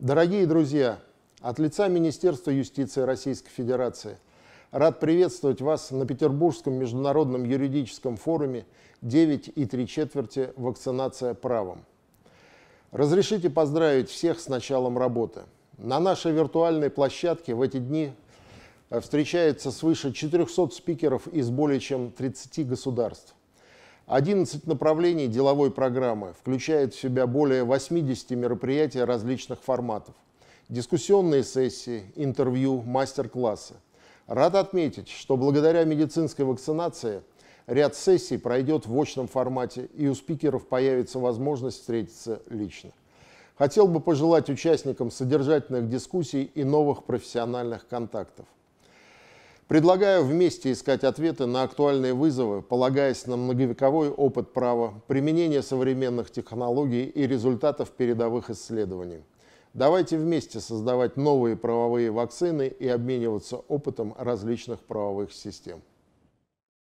Дорогие друзья, от лица Министерства юстиции Российской Федерации рад приветствовать вас на Петербургском международном юридическом форуме 9 и 3 четверти «Вакцинация правом». Разрешите поздравить всех с началом работы. На нашей виртуальной площадке в эти дни э, встречается свыше 400 спикеров из более чем 30 государств. 11 направлений деловой программы включает в себя более 80 мероприятий различных форматов. Дискуссионные сессии, интервью, мастер-классы. Рад отметить, что благодаря медицинской вакцинации ряд сессий пройдет в очном формате и у спикеров появится возможность встретиться лично. Хотел бы пожелать участникам содержательных дискуссий и новых профессиональных контактов. Предлагаю вместе искать ответы на актуальные вызовы, полагаясь на многовековой опыт права, применение современных технологий и результатов передовых исследований. Давайте вместе создавать новые правовые вакцины и обмениваться опытом различных правовых систем.